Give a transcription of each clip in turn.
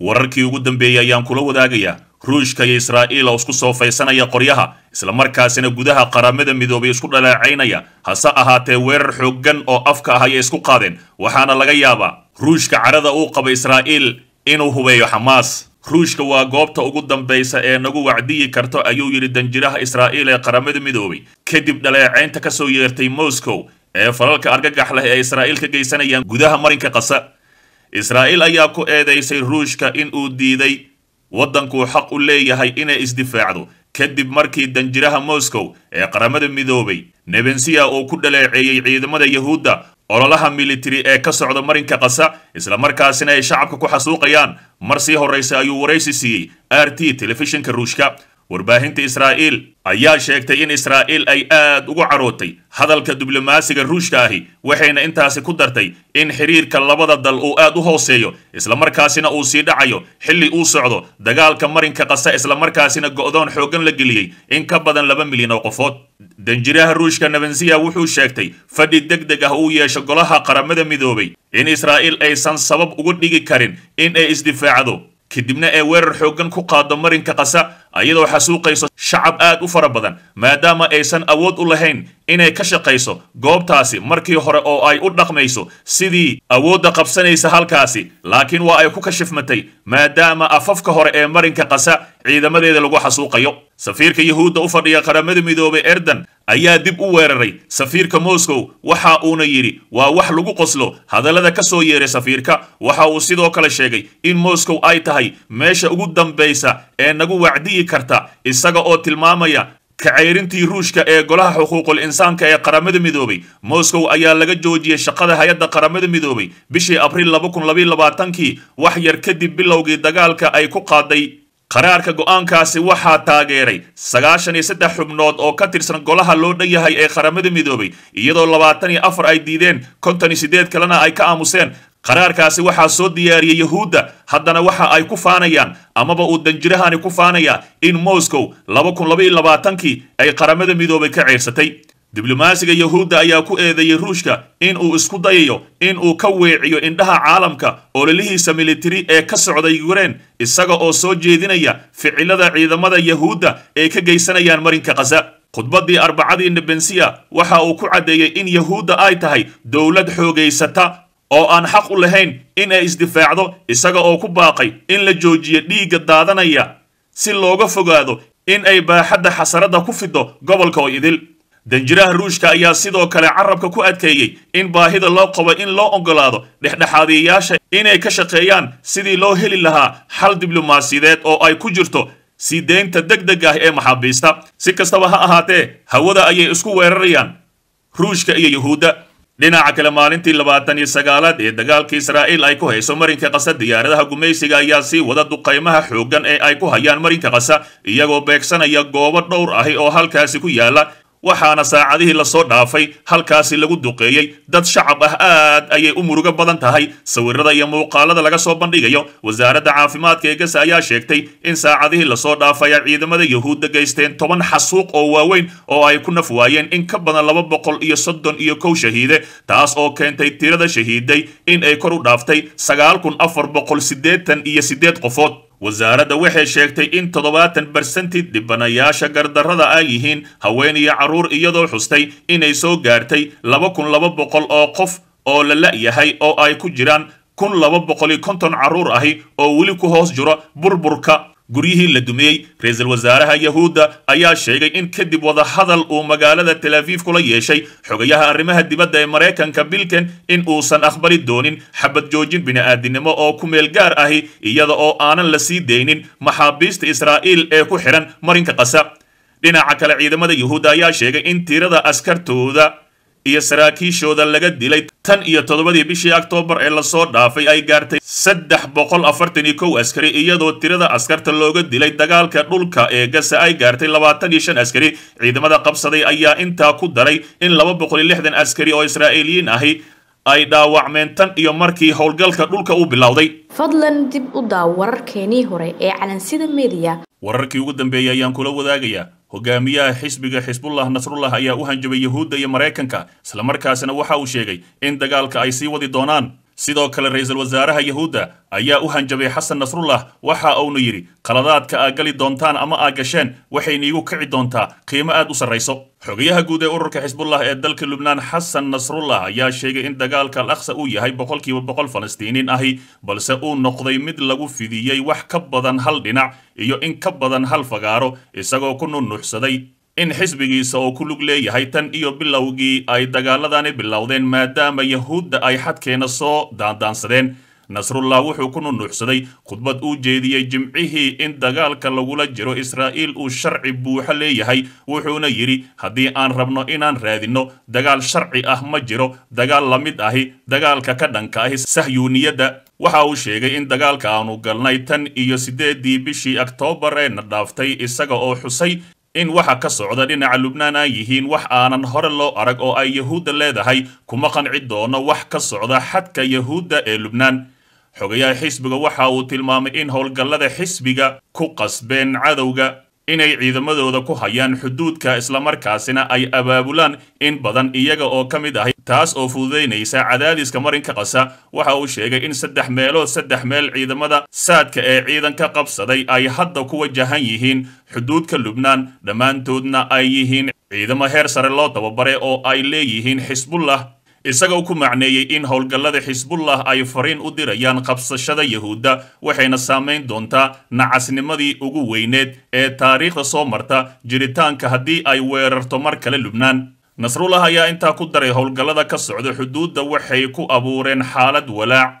wararkii ugu dambeeyey ayaan kula wadaagayaa ruushka iyo israa'iil oo isku soo faysanaya qoryaha islamarkaasina gudaha qaramada midoobay isku dhaleecaynaya hase ahaatee weerar xooggan oo afka ah ayay isku qaadeen waxaana laga yaabaa ruushka carada uu qabo israa'iil inuu hubeeyo xamaas ruushka waa goobta ugu dambaysa ee nagu wacdiyi karto ayuu yidhi danjiraha israa'iil ee qaramada midoobay kadib dhaleecaynta ka soo yeertay moscow ee falalka argagax leh ee israa'iil ka geysanayaan gudaha marinka qasa israa'iil ayaa ku eedaysay ruushka in uu diiday waddanku xaq u leeyahay inay isdifaacdo kadib markii danjiraha moskow ee qaramada midoobay nebensiya uu ku dhaleeceeyey ciidamada yahuudda ololaha militari ee ka socda marinka qasa markaasina ay shacabka ku xasuuqayaan mar sii horraysa ayuu waraysi siiyey r t telefishinka ruushka warbaahinta israa'iil ayaa sheegtay in israa'iil ay aad ugu carootay hadalka diblomaasiga ruushka ahi waxayna intaasi ku dartay in xiriirka labada dal uu aad u hooseeyo islamarkaasina uu sii dhacayo xilli uu socdo dagaalka marinka qasa islamarkaasina go'doon xooggan la geliyey in ka badan laba milyan oo qofood danjiraha ruushka nebensiya wuxuu sheegtay fadhi deg deg ah uu yeesho golaha qaramada midoobay in israa'iil aysan sabab ugu dhigi karin in ay isdifaacdo kadibna ay weerar xooggan ku qaado marinka qasa ayadoo xasuuqayso shacab aad u fara badan maadaama aysan awood u lahayn inay ka shaqayso goobtaasi markii hore oo ay u dhaqmayso sidii awoodda qabsanaysa halkaasi laakiin waa ay ku kashifmatay maadaama afafka hore ee marinka qasa ciidamadeeda lagu xasuuqayo safiirka yuhuudda u fadhiya qaramada midoobay erdan ayaa dib u weeraray safiirka moskow waxa uuna yidhi waa wax lagu qoslo hadallada ka soo yeeray safiirka waxa uu sidoo kale sheegay in moskow ay tahay meesha ugu dambaysa ee nagu wacdiyi karta isaga oo tilmaamaya kacayrintii ruushka ee golaha xuquuqul insaanka ee qaramada midoobay moskow ayaa laga joojiyey shaqada hay-adda qaramada midoobay bishii abriil wax yar kadib bilowgii dagaalka ay ku qaaday qaraarka go'aankaasi waxaa taageeray sagaashan iyo saddex xubnood oo ka tirsan golaha loo dhan yahay ee qaramada midoobay iyadoo labaatan iyo afar ay diideen konton iyo siddeed kalena ay ka aamuseen qaraarkaasi waxaa soo diyaariyey yahuudda haddana waxa ay ku faanayaan amaba uu danjirahani ku faanayaa in moscow laba kun laba iyo labaatankii ay qaramada midoobay ka ceersatay diblomaasiga yahuudda ayaa ku eedeeyey ruushka in uu isku dayayo in uu ka weeciyo indhaha caalamka ololihiisa militari ee ka socday yukreen isaga oo soo jeedinaya ficilada ciidamada yahuudda ee ka geysanayaan marinka khaza khudbaddii arbacadii nebensiya waxa uu ku caddeeyey in yahuudda ay tahay dowlad xoogaysata oo aan xaq u lahayn in ay isdifaacdo isaga oo ku baaqay in la joojiyo dhiigga daadanaya si looga fogaado in ay baaxadda xasaradda ku fido gobolka o idil danjiraha ruushka ayaa sidoo kale carabka ku adkeeyey in baahida loo qabo in loo oggolaado dhexdhexaadiyayaasha inay ka shaqeeyaan sidii loo heli lahaa xal diblomaasiyadeed oo ay ku jirto sii deynta deg deg ah ee maxaabiista si kastaba ha ahaatee hawada ayay isku weerarayaan ruushka iyo yuhuudda dhinaca kale maalintii labaatan iyo sagaalaad ee dagaalka israa'iil ay ku hayso marinka qasa diyaaradaha gumaysiga ayaa sii wada duqaymaha xooggan ee ay ku hayaan marinka qasa iyagoo beegsanaya goobo dhowr ahi oo halkaasi ku yaalla waxaana saacadihii lasoo dhaafay halkaasi lagu duqeeyey dad shacab ah aad ayay u murugo badan tahay sawirada iyo muuqaalada laga soo bandhigayo wasaaradda caafimaadka ee gasa ayaa sheegtay in saacadihii lasoo dhaafay ay ciidamada yuhuudda geysteen toban xasuuq oo waaweyn oo ay ku naf waayeen in ka badan laba boqol iyo soddon iyo kow shahiide taas oo keentay tirada shahiiday in ay kor u dhaaftay sagaal kun afar boqol siddeetan iyo siddeed qofood wasaaradda waxay sheegtay in toddobaatan barsanti dhibanayaasha gardarrada ay yihiin haween iyo carruur iyadoo xustay inay soo gaartay laba kun laba boqol oo qof oo la la'yahay oo ay ku jiraan kun laba boqol iyo konton carruur ahi oo weli ku hoos jiro burburka guryihii la dumeeyey ra-iisul wasaaraha yahuudda ayaa sheegay in kadib wada hadal uu magaalada talaafiif kula yeeshay xogayaha arrimaha dibadda ee maraykanka bilken in uusan aqbali doonin xabad joojin bini'aadinimo oo ku meel gaar ahi iyada oo aanan la sii daynin maxaabiista israa'iil ee ku xidhan marinka qasa dhinaca kale ciidamada yahuudda ayaa sheegay in tirada askartooda iyo saraakiishooda laga dilay tan iyo toddobadii bishii oktoobar ee lasoo dhaafay ay gaartay saddex boqol afartan iyo kow askari iyadoo tirada askarta looga dilay dagaalka dhulka ee gasa ay gaartay labaatan iyo shan askari ciidamada qabsaday ayaa intaa ku daray in laba boqol iyo lixdan askari oo israa'iiliyiin ahi ay dhaawacmeen tan iyo markii howlgalka dhulka uu bilowday fadlan dib u daaw wararkeenii hore ee calansida mediya wararkii ugu dambeeyey ayaan kula wadaagayaa hogaamiyaha xisbiga xisbullah nasrullah ayaa u hanjabay yuhuudda iyo maraykanka isla markaasina waxa uu sheegay in dagaalka ay sii wadi doonaan sidoo kale ra-iisul wasaaraha yahuudda ayaa u hanjabay xasan nasrullah waxa uuna yidhi qaladaadka aa geli doontaan ama aa gasheen waxayniigu kici doontaa qiimo aad u sarrayso xogayaha guud ee ururka xisbullah ee dalka lubnaan xasan nasrullah ayaa sheegay in dagaalka al akhsa uu yahay boqolkiiba boqol falastiiniin ahi balse uu noqday mid lagu fidiyey wax ka badan hal dhinac iyo in ka badan hal fagaaro isagoo ku nunuuxsaday in xisbigiisa uu ku lug leeyahay tan iyo bilowgii ay dagaaladani bilowdeen maadaama yahuudda ay xadkeena soo daandaansadeen nasrullah wuxuu ku nunuucsaday khudbad uu jeediyey jimcihii in dagaalka lagula jiro israa'iil uu sharci buuxa leeyahay wuxuuna yidhi haddii aan rabno inaan raadinno dagaal sharci ah ma jiro dagaal la mid ahi dagaalka ka dhanka ahi sahyuuniyadda waxa uu sheegay in dagaalka aanu galnay tan iyo siddeeddii bishii oktoobar ee na dhaaftay isaga oo xusay in waxa ka socda dhinaca lubnaan ay yihiin wax aanan hore loo arag oo ay yahuudda leedahay kuma qanci doono wax ka socda xadka yahuudda ee lubnaan xogayaha xisbiga waxa uu tilmaamay in howlgallada xisbiga ku qasbeen cadowga inay ciidamadooda ku hayaan xuduudka islamarkaasina ay abaabulaan in badan iyaga oo ka mid ahay taas oo fududaynaysa cadaadiska marinka qasa waxa uu sheegay in saddex meelood saddex meel ciidamada saadka ee ciidanka qabsaday ay hadda ku wajahan yihiin xuduudka lubnaan dhammaantoodna ay yihiin ciidamo heer sare loo tababaray oo ay leeyihiin xisbullah isagoo ku macneeyey in howlgallada xisbullah ay fariin u dirayaan qabsashada yahuudda waxayna saamayn doontaa nacasnimadii ugu weyneed ee taariikhda soo marta jiritaanka haddii ay weerarto mar kale lubnaan nasrullah ayaa intaa ku daray howlgallada ka socda xuduudda waxay ku abuureen xaalad walaac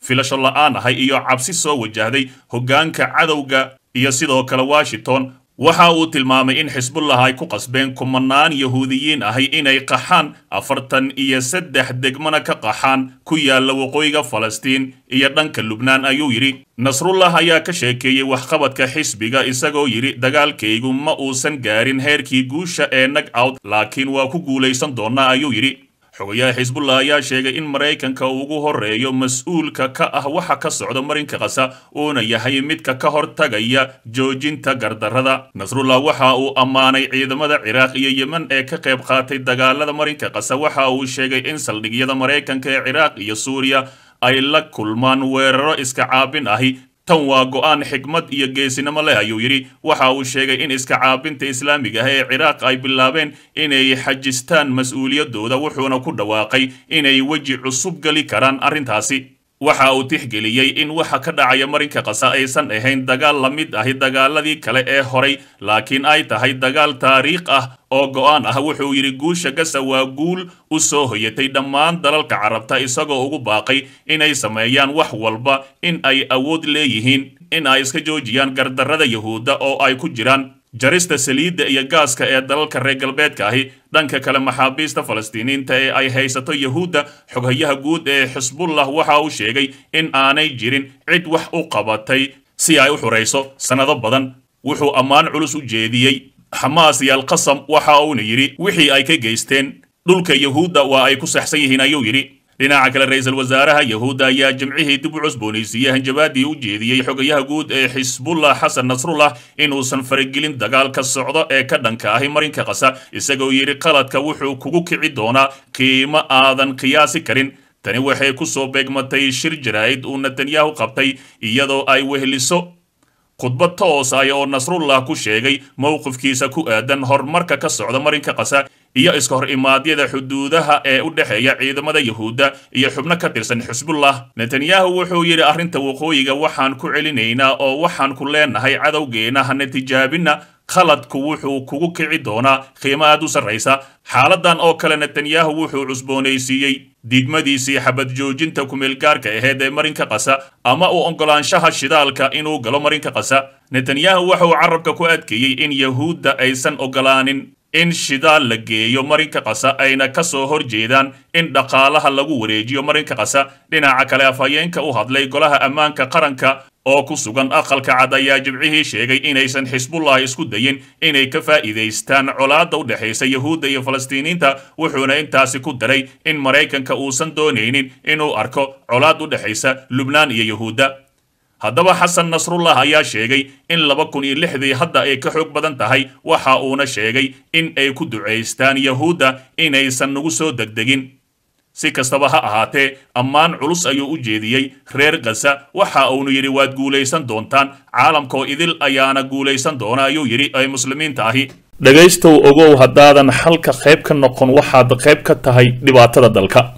filasho la'aan ahay iyo cabsi soo wajahday hoggaanka cadowga iyo sidoo kale washington waxa uu tilmaamay in xisbullah ay ku qasbeen kumanaan yahuudiyiin ahi inay qaxaan afartan iyo saddex degmana ka qaxaan ku yaalla waqooyiga falastiin iyo dhanka lubnaan ayuu yidhi nasrullah ayaa ka sheekeeyey waxqabadka xisbiga isagoo yidhi dagaalkaygu ma uusan gaarin heerkii guusha ee nag out laakiin waa ku guulaysan doonnaa ayuu yidhi xogayaha xisbullah ayaa sheegay in maraykanka ugu horreeyo mas-uulka ka ah waxa ka socda marinka kasa uuna yahay midka ka hortagaya joojinta gardarrada nasrullah waxa uu ammaanay ciidamada ciraaq iyo yemen ee ka qayb qaatay dagaalada marinka kasa waxa uu sheegay in saldhigyada maraykanka ee ciraaq iyo suuriya ay la kulmaan weeraro iska caabin ahi tan waa go'aan xigmad iyo geesinimo leh ayuu yidhi waxa uu sheegay in iska caabinta islaamiga ah ee ciraaq ay bilaabeen inay xajistaan mas-uuliyaddooda wuxuuna ku dhawaaqay inay weji cusub geli karaan arrintaasi waxa uu tixgeliyey in waxa ka dhacaya marinka kasa aysan ahayn dagaal la mid ahi dagaaladii kale ee horay laakiin ay tahay dagaal taariikh ah oo go'aan ah wuxuu yidhi guusha gasa waa guul u soo hoyatay dhammaan dalalka carabta isagoo ugu baaqay inay sameeyaan wax walba in ay awood leeyihiin in ay iska joojiyaan gardarrada yuhuudda oo ay ku jiraan jarista saliidda iyo gaaska ee dalalka reer galbeedka ahi dhanka kale maxaabiista falastiiniinta ee ay haysato yahuudda xoghayaha guud ee xisbullah waxa uu sheegay in aanay jirin cid wax u qabatay si ay u xurayso sannado badan wuxuu ammaan culus u jeediyey xamaas iyo alqasam waxa uuna yidhi wixii ay ka geysteen dhulka yahuudda waa ay ku saxsan yihiin ayuu yidhi dhinaca kale ra-iisul wasaaraha yahuudda ayaa jimcihii dib u cusboonaysiiyey hanjabaadii u jeediyey xogayaha guud ee xisbullah xasan nasrullah inuusan faragelin dagaalka socdo ee ka dhanka ahi marinka qasa isagoo yidhi qaladka wuxuu kugu kici doonaa qiimo aadan qiyaasi karin tani waxay ku soo beegmatay shir jaraa'id uu netanyahu qabtay iyadoo ay wehliso khudbad toos ah oo nasrullah ku sheegay mowqifkiisa ku aadan horumarka ka socda marinka qasa iyo iskahor-imaadyada xuduudaha ee u dhexeeya ciidamada yuhuudda iyo xubno ka tirsan xisbullah netanyahu wuxuu yidhi arrinta waqooyiga waxaan ku celinaynaa oo waxaan ku leenahay cadowgeena hana tijaabinna khaladku wuxuu kugu kici doonaa qiimo aad u sarraysa xaaladan oo kale netanyahu wuxuu cusboonaysiiyey diidmadiisii xabad joojinta kumeelgaarka aheed ee marinka qasa ama uu oggolaanshaha shidaalka inuu galo marinka qasa netanyahu waxa uu carabka ku adkeeyey in yahuudda aysan ogolaanin in shidaal la geeyo marinka qasa ayna ka soo hor jeedaan in dhaqaalaha lagu wareejiyo marinka qasa dhinaca kale afhayeenka u hadlay golaha ammaanka qaranka oo ku sugan aqalka cad ayaa jibcihii sheegay inaysan xisbullah isku dayin inay ka faa'iidaystaan colaadda u dhexaysa yuhuudda iyo falastiiniinta wuxuuna intaasi ku daray in maraykanka uusan doonaynin inuu arko colaad u dhexaysa lubnaan iyo yuhuudda haddaba xasan nasrullah ayaa sheegay in laba kun iyo lixdii hadda ay ka xoog badan tahay waxa uuna sheegay in ay ku ducaystaan yahuudda inaysan nagu soo degdegin si kastaba ha ahaatee ammaan culus ayuu u jeediyey reer khaza waxa uunu yidhi waad guulaysan doontaan caalamkoo idil ayaana guulaysan doona ayuu yidhi ay muslimiinta ahi dhegaystow ogow haddaadan xalka qayb ka noqon waxaad qayb ka tahay dhibaatada dalka